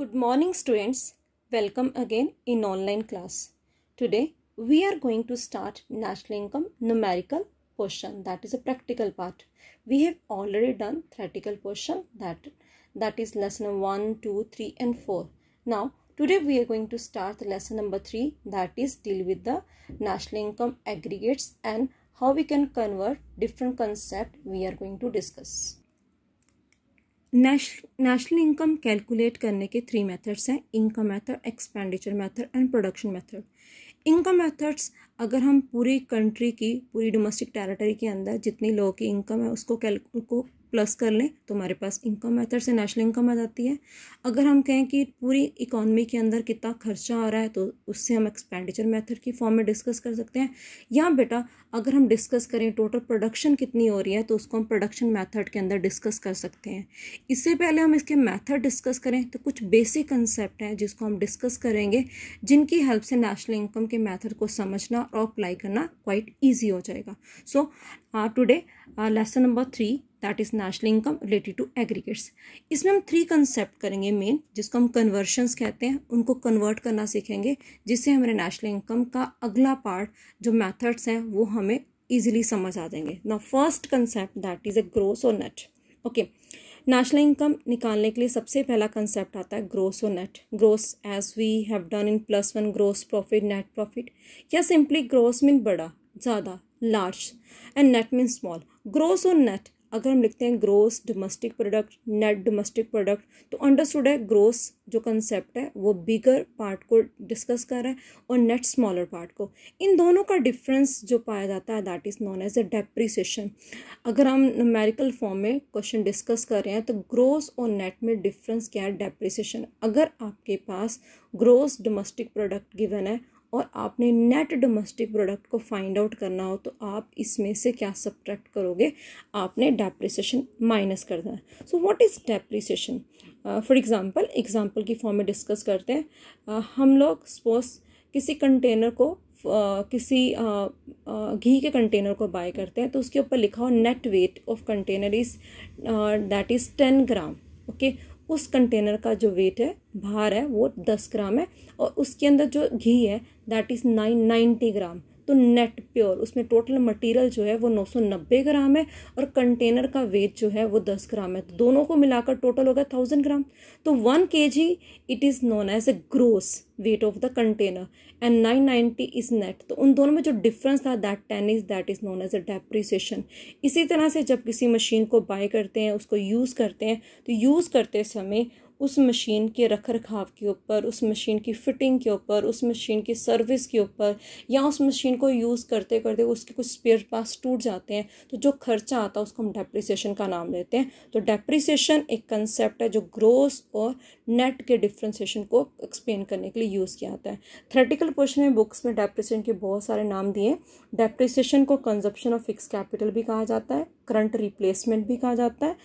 Good morning students. Welcome again in online class. Today we are going to start national income numerical portion that is a practical part. We have already done theoretical portion that that is lesson 1, 2, 3 and 4. Now today we are going to start lesson number 3 that is deal with the national income aggregates and how we can convert different concept we are going to discuss. National income calculate करने के three methods हैं income method expenditure method and production method income methods अगर हम पूरी country की पूरी domestic territory के अंदर जितने लोगों की इनकम है उसको कैल को प्लस कर लें तो हमारे पास इनकम मेथड से नेशनल इनकम आ जाती है अगर हम कहें कि पूरी इकोनॉमी के अंदर कितना खर्चा आ रहा है तो उससे हम एक्सपेंडिचर मेथड की फॉर्म में डिस्कस कर सकते हैं या बेटा अगर हम डिस्कस करें टोटल प्रोडक्शन कितनी हो रही है तो उसको हम प्रोडक्शन मैथड के अंदर डिस्कस कर सकते हैं इससे पहले हम इसके मैथड डिस्कस करें तो कुछ बेसिक कंसेप्ट हैं जिसको हम डिस्कस करेंगे जिनकी हेल्प से नेशनल इनकम के मैथड को समझना और अप्लाई करना क्वाइट ईजी हो जाएगा so today lesson number three that is national income related to aggregates इसमें हम थ्री कंसेप्ट करेंगे मेन जिसको हम कन्वर्शंस कहते हैं उनको कन्वर्ट करना सीखेंगे जिससे हमारे नेशनल इनकम का अगला पार्ट जो मैथड्स हैं वो हमें ईजिली समझ आ जाएंगे ना first concept that is a gross और नेट ओके नेशनल इनकम निकालने के लिए सबसे पहला कंसेप्ट आता है ग्रोस और net gross as we have done in plus one gross profit net profit या सिंपली ग्रोस मीन बड़ा ज़्यादा large and net mean small gross और नेट अगर हम लिखते हैं gross domestic product net domestic product तो अंडरस्टूड है ग्रोस जो कंसेप्ट है वो बिगर पार्ट को डिस्कस कर रहा है और नेट स्मॉलर पार्ट को इन दोनों का डिफरेंस जो पाया जाता है that is known as a depreciation अगर हम नमेरिकल फॉर्म में क्वेश्चन डिस्कस कर रहे हैं तो ग्रोस और नेट में डिफरेंस क्या है डेप्रिसिएशन अगर आपके पास ग्रोस डोमेस्टिक प्रोडक्ट गिवन है और आपने नेट डोमेस्टिक प्रोडक्ट को फाइंड आउट करना हो तो आप इसमें से क्या सब्ट्रैक्ट करोगे आपने डेप्रिसिएशन माइनस कर देना है so what is depreciation for example example की फॉर्म में डिस्कस करते हैं uh, हम लोग सपोज किसी कंटेनर को Uh, किसी uh, uh, घी के कंटेनर को बाय करते हैं तो उसके ऊपर लिखा हो net weight of container is that is ten gram okay okay? उस कंटेनर का जो वेट है भार है वो दस ग्राम है और उसके अंदर जो घी है that is nine ninety gram तो नेट प्योर उसमें टोटल मटेरियल जो है वो 990 ग्राम है और कंटेनर का वेट जो है वो 10 ग्राम है तो दोनों को मिलाकर टोटल होगा थाउजेंड ग्राम तो one K G it is known as a gross weight of the container and nine ninety is net तो उन दोनों में जो डिफरेंस था that ten is that is known as a depreciation इसी तरह से जब किसी मशीन को बाय करते हैं उसको यूज़ करते हैं तो यूज़ करते समय उस मशीन के रख रखाव के ऊपर उस मशीन की फ़िटिंग के ऊपर उस मशीन की सर्विस के ऊपर या उस मशीन को यूज़ करते करते उसके कुछ स्पेयर पास टूट जाते हैं तो जो खर्चा आता है उसको हम डेप्रिसिएशन का नाम लेते हैं तो डेप्रिसिएशन एक कंसेप्ट है जो ग्रोस और नेट के डिफ्रेंसिएशन को एक्सप्लेन करने के लिए यूज़ किया जाता है थ्रेटिकल पोर्शन में बुक्स में डेप्रिसिएशन के बहुत सारे नाम दिए डेप्रिसिएशन को कंजप्शन ऑफ फिक्स कैपिटल भी कहा जाता है करंट रिप्लेसमेंट भी कहा जाता है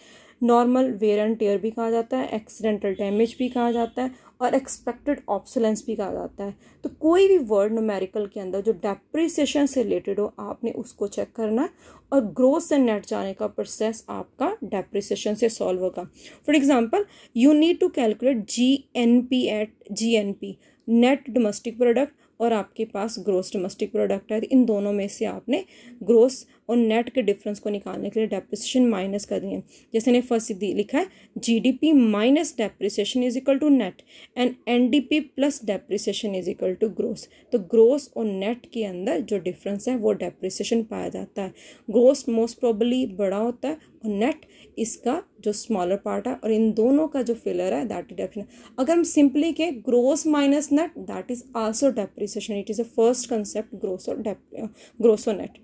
नॉर्मल वेयर एंड टेयर भी कहा जाता है एक्सीडेंटल डैमेज भी कहा जाता है और एक्सपेक्टेड ऑप्सलेंस भी कहा जाता है तो कोई भी वर्ड नोमेरिकल के अंदर जो डेप्रिसिएशन से रिलेटेड हो आपने उसको चेक करना है और ग्रोथ एंड नेट जाने का प्रोसेस आपका डेप्रिसिएशन से सॉल्व होगा for example you need to calculate G N P at G N P net domestic product और आपके पास ग्रोस डोमेस्टिक प्रोडक्ट है इन दोनों में से आपने ग्रोस और नेट के डिफरेंस को निकालने के लिए डेप्रिसिएशन माइनस कर दिए जैसे ने फर्स्ट दी लिखा है GDP minus depreciation is equal to net and NDP plus depreciation is equal to gross तो ग्रोस और नेट के अंदर जो डिफरेंस है वो डेप्रिसिएशन पाया जाता है ग्रोस मोस्ट प्रोबली बड़ा होता है और नेट इसका जो स्मॉलर पार्ट है और इन दोनों का जो फिलर है दैट डिडक्शन अगर हम सिंपली के gross minus net that is also depreciation it is a first concept gross और डेप ग्रोस और net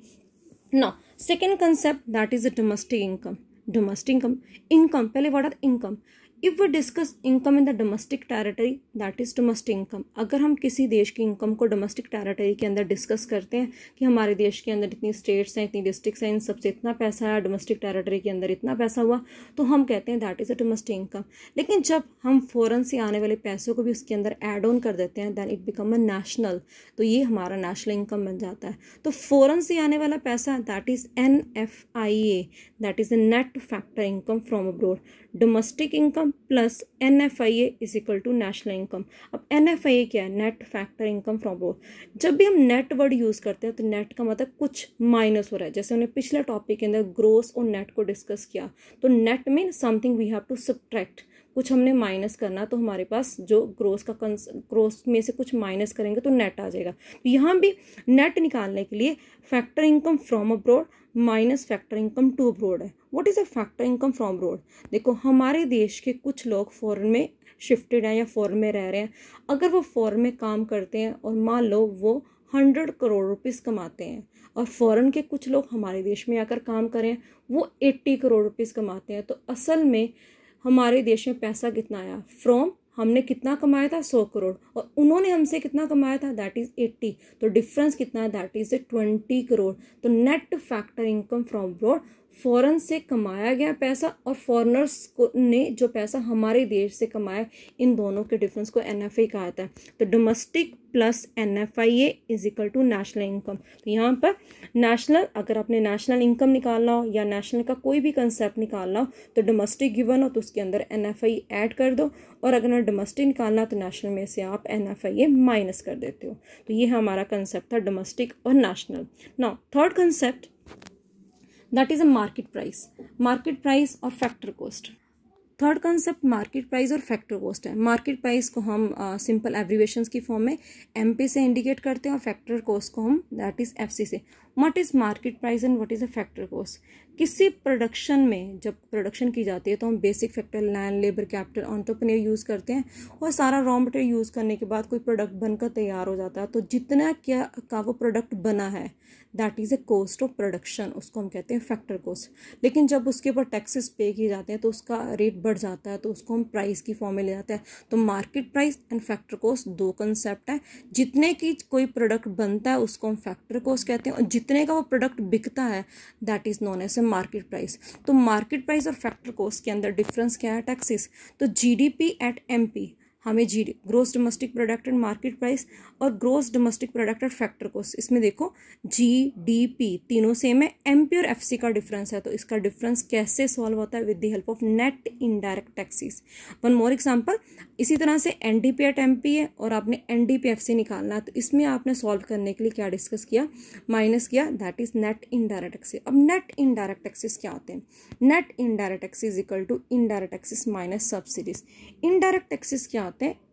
now second concept that is the domestic income domestic income income पहले वर्ड आता income? If we discuss income in the domestic territory that is domestic income अगर हम किसी देश की इनकम को डोमेस्टिक टेरिटरी के अंदर डिस्कस करते हैं कि हमारे देश के अंदर इतनी स्टेट्स हैं इतनी डिस्ट्रिक्स हैं इन सबसे इतना पैसा आया डोमेस्टिक टेरिटरी के अंदर इतना पैसा हुआ तो हम कहते हैं that is a domestic income लेकिन जब हम फॉरन से आने वाले पैसों को भी उसके अंदर एड ऑन कर देते हैं then it become a national तो ये हमारा नेशनल इनकम बन जाता है तो फॉरन से आने वाला पैसा that is N F I A that is a net factor income from abroad domestic income income plus N F I A is equal to national income अब एन एफ आई ए क्या है net factor income from abroad जब भी हम net word use करते हैं तो net का मतलब कुछ माइनस हो रहा है जैसे हमने पिछले टॉपिक के अंदर ग्रोस और नेट को डिस्कस किया तो net mean something we have to subtract कुछ हमने माइनस करना तो हमारे पास जो ग्रोस का कंस ग्रोस में से कुछ माइनस करेंगे तो नेट आ जाएगा तो यहाँ भी नेट निकालने के लिए factor income from abroad minus factor income to abroad है what is a factor income from abroad देखो हमारे देश के कुछ लोग फ़ॉरन में शिफ्टेड हैं या फ़ॉरन में रह रहे हैं अगर वो फ़ॉरन में काम करते हैं और मान लो वो हंड्रेड करोड़ रुपीस कमाते हैं और फॉरेन के कुछ लोग हमारे देश में आकर काम करें वो एट्टी करोड़ रुपीस कमाते हैं तो असल में हमारे देश में पैसा कितना आया फ्रॉम हमने कितना कमाया था सौ करोड़ और उन्होंने हमसे कितना कमाया था दैट इज़ एट्टी तो डिफरेंस कितना है दैट इज़ ट्वेंटी करोड़ तो net factor income from abroad foreign से कमाया गया पैसा और फॉरनर्स को ने जो पैसा हमारे देश से कमाया इन दोनों के डिफरेंस को एन एफ आई कहा जाता है तो domestic plus N F I A is equal to national income तो यहाँ पर नेशनल अगर आपने नेशनल इनकम निकालना हो या नेशनल का कोई भी कंसेप्ट निकालना हो तो डोमेस्टिक गिवन हो तो उसके अंदर एन एफ आई ऐड कर दो और अगर ना डोमेस्टिक निकालना तो नेशनल में से आप N F I A minus कर देते हो तो ये हमारा कंसेप्ट था डोमेस्टिक और नेशनल ना third concept that is a market price market price और factor cost third concept market price और फैक्टर कॉस्ट है मार्केट प्राइस को हम सिंपल uh, एब्रीवेशन की फॉर्म में एम से इंडिकेट करते हैं और फैक्टर कॉस्ट को हम दैट इज एफ सी से what is market price and what is a factor cost किसी प्रोडक्शन में जब प्रोडक्शन की जाती है तो हम basic factor land labour capital entrepreneur use करते हैं और सारा रॉ मटेरियल यूज़ करने के बाद कोई प्रोडक्ट बनकर तैयार हो जाता है तो जितना क्या का वो प्रोडक्ट बना है that is a cost of production उसको हम कहते हैं फैक्टर कॉस्ट लेकिन जब उसके ऊपर टैक्सेस पे किए जाते हैं तो उसका रेट बढ़ जाता है तो उसको हम प्राइस की फॉर्म में ले जाते हैं तो market price and factor cost दो कंसेप्ट है जितने की कोई प्रोडक्ट बनता है उसको हम फैक्टर कॉस्ट कहते हैं और जितने का वो प्रोडक्ट बिकता है that is known as a market price तो मार्केट प्राइस और फैक्टर कोस्ट के अंदर डिफरेंस क्या है टैक्सेस तो जीडीपी एट एमपी हमें G gross domestic product and market price और gross domestic product and factor को इसमें देखो जी डी पी तीनों सेम है एम और एफ सी का डिफरेंस है तो इसका डिफरेंस कैसे सॉल्व होता है with the help of net indirect taxes one more example इसी तरह से N D P at M P है और आपने N D P F C निकालना है तो इसमें आपने सॉल्व करने के लिए क्या डिस्कस किया माइनस किया that is net indirect taxes अब नेट इनडायरेक्ट टैक्सीज क्या होते हैं net indirect taxes equal to indirect taxes minus subsidies indirect taxes क्या होते आते हैं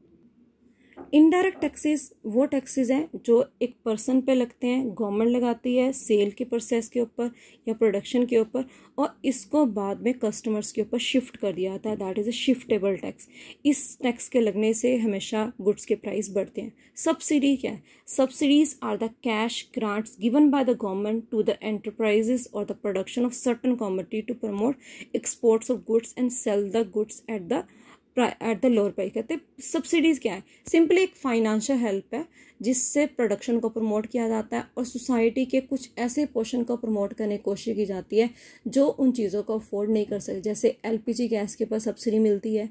इनडायरेक्ट टैक्सेस वो टैक्सेस हैं जो एक पर्सन पे लगते हैं गवर्नमेंट लगाती है सेल के प्रोसेस के ऊपर या प्रोडक्शन के ऊपर और इसको बाद में कस्टमर्स के ऊपर शिफ्ट कर दिया जाता है that is a shiftable tax इस टैक्स के लगने से हमेशा गुड्स के प्राइस बढ़ते हैं सब्सिडी क्या है subsidies are the cash grants given by the government to the enterprises और the production of certain commodity to promote exports of goods and sell the goods at the at the lower price कहते हैं subsidies क्या है simply एक financial help है जिससे production को promote किया जाता है और सोसाइटी के कुछ ऐसे पोर्शन को प्रमोट करने की कोशिश की जाती है जो उन चीज़ों को अफोर्ड नहीं कर सकते जैसे एलपीजी गैस के ऊपर सब्सिडी मिलती है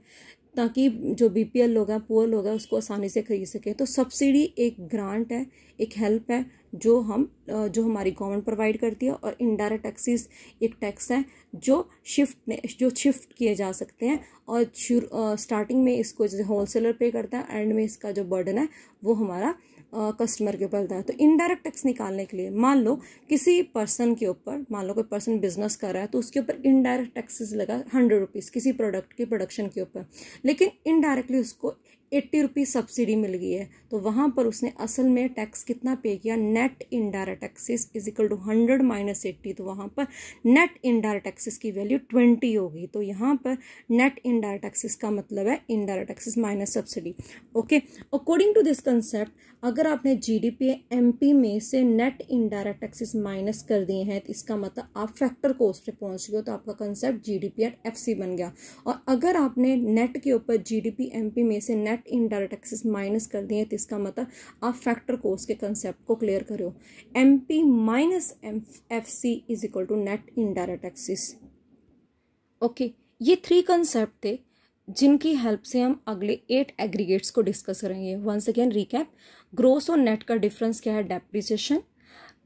ताकि जो बीपीएल लोग हैं पुअर लोग हैं उसको आसानी से खरीद सके तो सब्सिडी एक ग्रांट है एक हेल्प है जो हम जो हमारी गवर्नमेंट प्रोवाइड करती है और इनडायरेक्ट टैक्सेस एक टैक्स है जो शिफ्ट जो शिफ्ट किए जा सकते हैं और स्टार्टिंग में इसको जैसे होलसेलर पे करता है एंड में इसका जो बर्डन है वो हमारा कस्टमर के ऊपर है तो इनडायरेक्ट टैक्स निकालने के लिए मान लो किसी पर्सन के ऊपर मान लो कोई पर्सन बिजनेस कर रहा है तो उसके ऊपर इनडायरेक्ट टैक्सेस लगा हंड्रेड रुपीज़ किसी प्रोडक्ट की प्रोडक्शन के ऊपर लेकिन इनडायरेक्टली उसको एट्टी रुपीज़ सब्सिडी मिल गई है तो वहाँ पर उसने असल में टैक्स कितना पे किया net indirect taxes is equal to hundred minus eighty तो वहाँ पर नेट इनडायरेक्ट टैक्सेस की वैल्यू ट्वेंटी होगी तो यहाँ पर नेट इनडायरेक्ट टैक्सेस का मतलब है indirect taxes minus subsidy okay according to this concept अगर आपने जी डी पी पी में से नेट इनडायरेक्ट टैक्सेस माइनस कर दिए हैं तो इसका मतलब आप फैक्टर कोस्ट पर पहुँच गए तो आपका concept G D P at F C बन गया और अगर आपने नेट के ऊपर G D P M P में से net direct indirect taxes minus कर दिए तो इसका मतलब आप फैक्टर कोर्स के कंसेप्ट को क्लियर करो M P minus M F C is equal to net indirect taxes okay ये थ्री कंसेप्ट थे जिनकी हेल्प से हम अगले एट एग्रीगेट्स को डिस्कस करेंगे वंस अगेन रिकैप ग्रोस और नेट का डिफरेंस क्या है डेप्रिसिएशन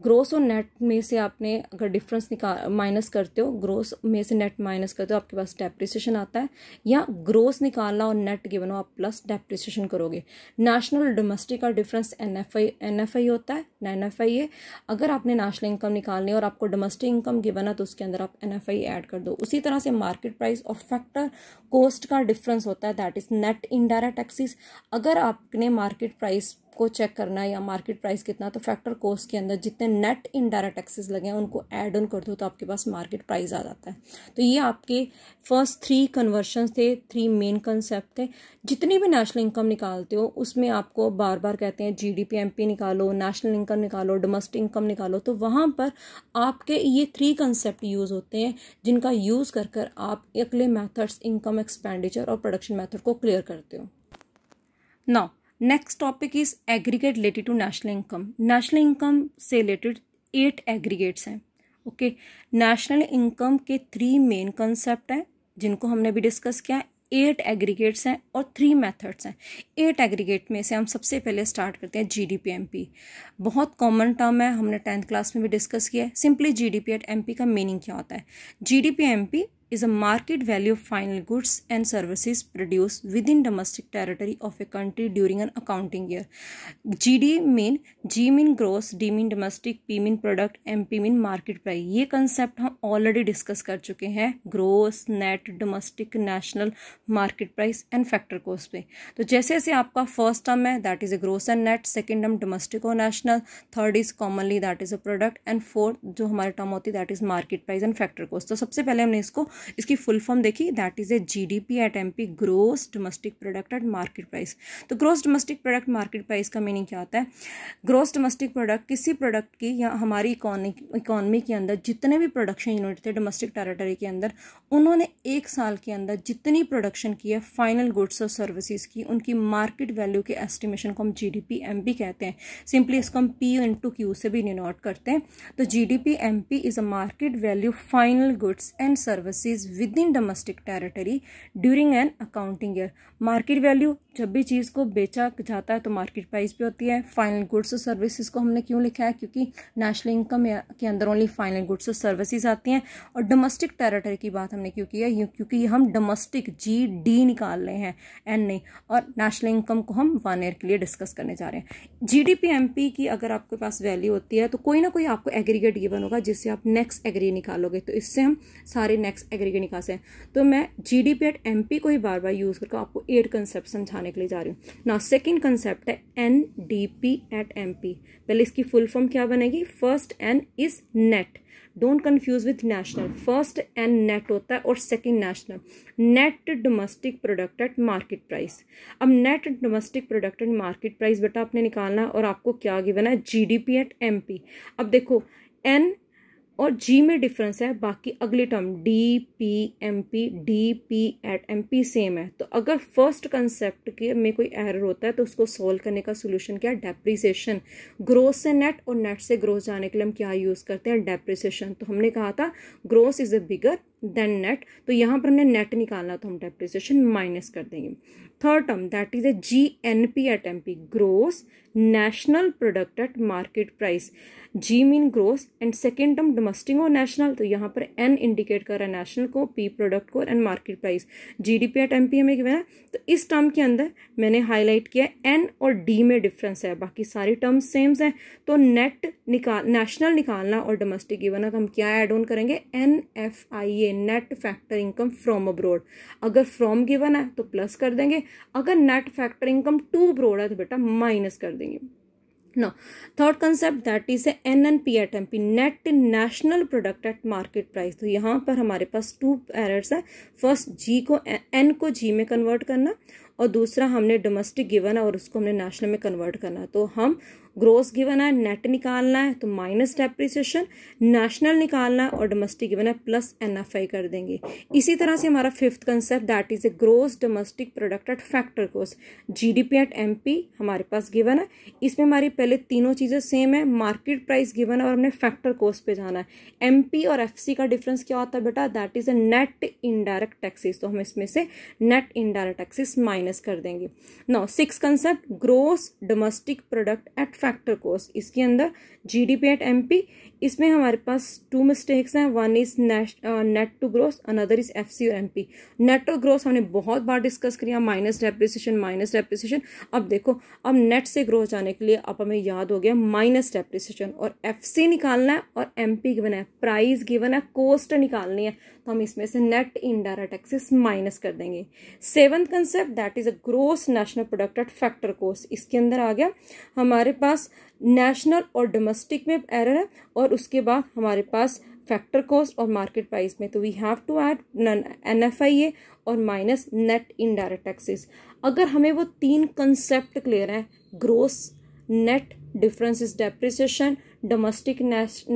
ग्रोस और नेट में से आपने अगर डिफरेंस निकाल माइनस करते हो ग्रोस में से नेट माइनस करते हो आपके पास डेप्रिसिएशन आता है या ग्रोस निकालना और नेट गिवन हो आप प्लस डेप्रिसिएशन करोगे नेशनल डोमेस्टिक का difference N F I N F I होता है एन एफ आई है अगर आपने नेशनल इनकम निकालनी है और आपको डोमेस्टिक इनकम गिवन है तो उसके अंदर आप एन एफ आई ऐड कर दो उसी तरह से मार्केट प्राइस और फैक्टर कोस्ट का डिफरेंस होता है that is net indirect taxes अगर आपने मार्केट प्राइस को चेक करना है या मार्केट प्राइस कितना तो फैक्टर कोस्ट के अंदर जितने नेट इनडायरेक्ट टैक्सेस लगे हैं उनको ऐड ऑन कर दो तो आपके पास मार्केट प्राइस आ जाता है तो ये आपके फर्स्ट थ्री कन्वर्शन थे थ्री मेन कंसेप्ट थे जितनी भी नेशनल इनकम निकालते हो उसमें आपको बार बार कहते हैं G D P M P निकालो नेशनल इनकम निकालो डोमेस्टिक इनकम निकालो तो वहाँ पर आपके ये थ्री कंसेप्ट यूज़ होते हैं जिनका यूज़ कर कर आप अगले मैथड्स इनकम एक्सपेंडिचर और प्रोडक्शन मैथड को क्लियर करते हो now next topic is aggregate related to national income national income से रिलेटेड एट एग्रीगेट्स हैं ओके नेशनल इनकम के थ्री मेन कंसेप्ट हैं जिनको हमने भी डिस्कस किया एट एग्रीगेट्स हैं और थ्री मेथड्स हैं एट एग्रीगेट में से हम सबसे पहले स्टार्ट करते हैं G D P M P बहुत कॉमन टर्म है हमने टेंथ क्लास में भी डिस्कस किया है simply G D P at M P का मीनिंग क्या होता है G D P M P is a market value of final goods and goods produce within domestic territory of a country during an accounting year G D mean g mean gross d mean domestic p mean product and p mean market price ये concept हम already discuss कर चुके हैं gross net domestic national market price and factor cost पे तो जैसे जैसे आपका फर्स्ट टर्म है that is a gross and net second term domestic और national third is commonly that is a product and fourth जो हमारे टर्म होती है that is market price and factor cost तो सबसे पहले हमने इसको इसकी फुल फॉर्म देखिए that is a G D P at M P gross domestic product at market price तो gross domestic product market price का मीनिंग क्या होता है ग्रोस डोमेस्टिक प्रोडक्ट किसी प्रोडक्ट की या हमारी इकोनॉमी के अंदर जितने भी प्रोडक्शन यूनिट थे डोमेस्टिक टेरेटरी के अंदर उन्होंने एक साल के अंदर जितनी प्रोडक्शन की है फाइनल गुड्स और सर्विसेज की उनकी मार्केट वैल्यू के एस्टिमेशन को हम G D P M P कहते हैं सिंपली इसको हम पी इन टू क्यू से भी डिनोट करते हैं तो G D P M P is a market value final goods and service expenses within domestic territory during an accounting year market value जब भी चीज़ को बेचा जाता है तो मार्केट प्राइस पे होती है फाइनल गुड्स और सर्विसेज को हमने क्यों लिखा है क्योंकि नेशनल इनकम के अंदर ओनली फाइनल गुड्स और सर्विसेज आती हैं और डोमेस्टिक टेरिटरी की बात हमने क्यों की है क्योंकि हम डोमेस्टिक जी डी निकाल रहे हैं एन नहीं और नेशनल इनकम को हम वन ईयर के लिए डिस्कस करने जा रहे हैं G D P M P की अगर आपके पास वैल्यू होती है तो कोई ना कोई आपको एग्रीगेट गिवन होगा जिससे आप नेक्स्ट एग्री निकालोगे तो इससे हम सारे नेक्स्ट एग्रीगेट निकास है तो मैं G D P at M P को ही बार बार यूज़ करके आपको एट कंसेप्ट समझाने के लिए जा रही हूँ ना सेकेंड कंसेप्ट है N D P at M P पहले इसकी फुल फॉर्म क्या बनेगी first N is net don't confuse with national first N net होता है और second national net domestic product at market price अब net domestic product at market price बेटा आपने निकालना है और आपको क्या गिवन है G D P at M P अब देखो एन और जी में डिफरेंस है बाकी अगली term D P M P D P at M P same है तो अगर फर्स्ट कंसेप्ट के में कोई एरर होता है तो उसको सॉल्व करने का सोल्यूशन क्या है डेप्रिसिएशन ग्रोथ से नेट और नेट से ग्रोथ जाने के लिए हम क्या यूज़ करते हैं डेप्रिसिएशन तो हमने कहा था growth is a bigger than net तो यहाँ पर हमने नेट निकालना तो हम डेप्रिसिएशन माइनस कर देंगे third term that is a G N P at M P gross national product at market price G mean gross and second term domestic और नेशनल तो यहाँ पर एन इंडिकेट कर रहा है नेशनल को पी प्रोडक्ट को and market price G D P at M P हमें क्या है तो इस टर्म के अंदर मैंने हाईलाइट किया एन और डी में डिफरेंस है बाकी सारी टर्म सेम्स हैं तो नेट निकाल नेशनल निकालना और डोमेस्टिक गिवन तो हम क्या एड ऑन करेंगे N F I A net factor income from abroad अगर फ्रॉम गिवन है तो प्लस कर देंगे अगर net factor income to abroad है तो बेटा माइनस कर देंगे now third concept that is N N P at M P net national product at market price तो यहाँ पर हमारे पास टू एरर्स है फर्स्ट जी को एन को जी में कन्वर्ट करना और दूसरा हमने डोमेस्टिक गिवन और उसको हमने नेशनल में कन्वर्ट करना तो हम ग्रोस गिवन है नेट निकालना है तो माइनस डेप्रिसिएशन नेशनल निकालना है और डोमेस्टिक गिवन है प्लस एनएफआई कर देंगे इसी तरह से हमारा fifth concept that is a gross domestic product at factor D GDP at MP हमारे पास गिवन है इसमें हमारी पहले तीनों चीज़ें सेम है मार्केट प्राइस गिवन है और हमने फैक्टर कोस पे जाना है पी और सी का डिफरेंस क्या होता है बेटा that is a net indirect taxes तो हम इसमें से नेट इनडायरेक्ट टैक्सेस माइनस कर देंगे now six concept gross domestic product at factor कोर्स इसके अंदर जीडीपी एट एमपी इसमें हमारे पास टू मिस्टेक्स हैं one is net to gross another is F C और M P net to gross हमने बहुत बार डिस्कस किया माइनस डेप्रिसिएशन माइनस डेप्रिसिएशन अब देखो अब नेट से ग्रोस जाने के लिए अब हमें याद हो गया माइनस डेप्रिसिएशन और एफ सी निकालना है और एम पी गिवन है प्राइस गिवन है कोस्ट निकालनी है तो हम इसमें से नेट इनडायरेक्ट टैक्सेस माइनस कर देंगे seventh concept that is a gross national product at factor cost इसके अंदर आ गया हमारे पास नेशनल और डोमेस्टिक में एरर है और और उसके बाद हमारे पास फैक्टर कॉस्ट और मार्केट प्राइस में तो we have to add N F I A और माइनस नेट इनडायरेक्ट टैक्सेस अगर हमें वो तीन कंसेप्ट क्लियर हैं gross net difference is depreciation domestic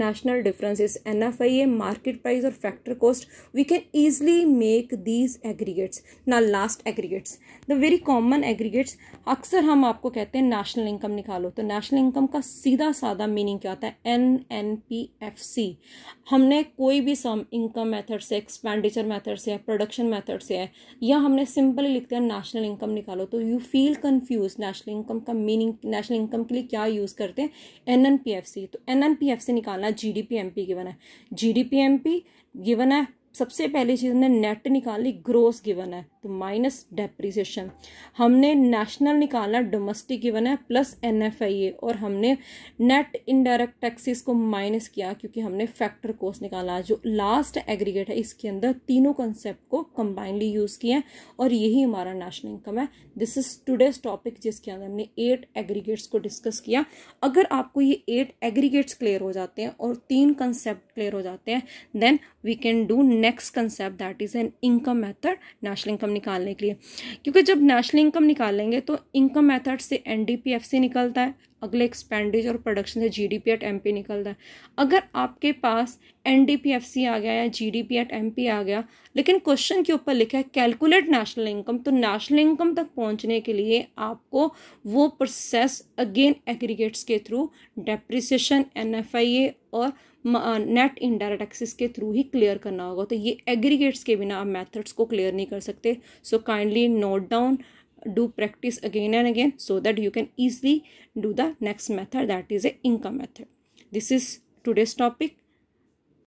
national differences nfia market price or factor cost we can easily make these aggregates now last aggregates the very common aggregates अक्सर हम आपको कहते हैं नेशनल इनकम निकालो तो national income का सीधा साधा मीनिंग क्या होता है N N P F C हमने कोई भी सम इनकम मेथड से एक्सपेंडिचर मेथड से है प्रोडक्शन मेथड से है या हमने सिंपली लिखते हैं नेशनल इनकम निकालो तो you feel confuse national income का मीनिंग नेशनल इनकम के लिए क्या यूज़ करते हैं N N P F C तो तो एन पी एफ से निकालना G D P M P given है G D P M P given है सबसे पहली चीज़ हमने नेट निकाली ग्रोस गिवन है तो माइनस डेप्रिसिएशन हमने नेशनल निकालना डोमेस्टिक गिवन है plus N F I A और हमने नेट इनडायरेक्ट टैक्सेस को माइनस किया क्योंकि हमने फैक्टर कोर्स निकाला जो लास्ट एग्रीगेट है इसके अंदर तीनों कंसेप्ट को कंबाइनली यूज़ किए हैं और यही हमारा नेशनल इनकम है दिस इज़ टूडेज टॉपिक जिसके अंदर हमने एट एग्रीगेट्स को डिस्कस किया अगर आपको ये एट एग्रीगेट्स क्लियर हो जाते हैं और तीन कंसेप्ट क्लियर हो जाते हैं then we can do next concept that is an income method national income निकालने के लिए क्योंकि जब नेशनल इनकम निकालेंगे तो इनकम मेथड से एन निकलता है अगले एक्सपेंडिज और प्रोडक्शन से पी एट एम पी निकलता है अगर आपके पास सी आ गया या G D P at M P आ गया लेकिन क्वेश्चन के ऊपर लिखा है कैलकुलेट नेशनल इनकम तो नेशनल इनकम तक पहुंचने के लिए आपको वो प्रोसेस अगेन एग्रीगेट्स के थ्रू डेप्रिसिएशन ए और नेट इनडायरेक्ट एक्सेस के थ्रू ही क्लियर करना होगा तो ये एग्रीगेट्स के बिना आप मेथड्स को क्लियर नहीं कर सकते so kindly note down do practice again and again so that you can easily do the next method that is a income method this is today's topic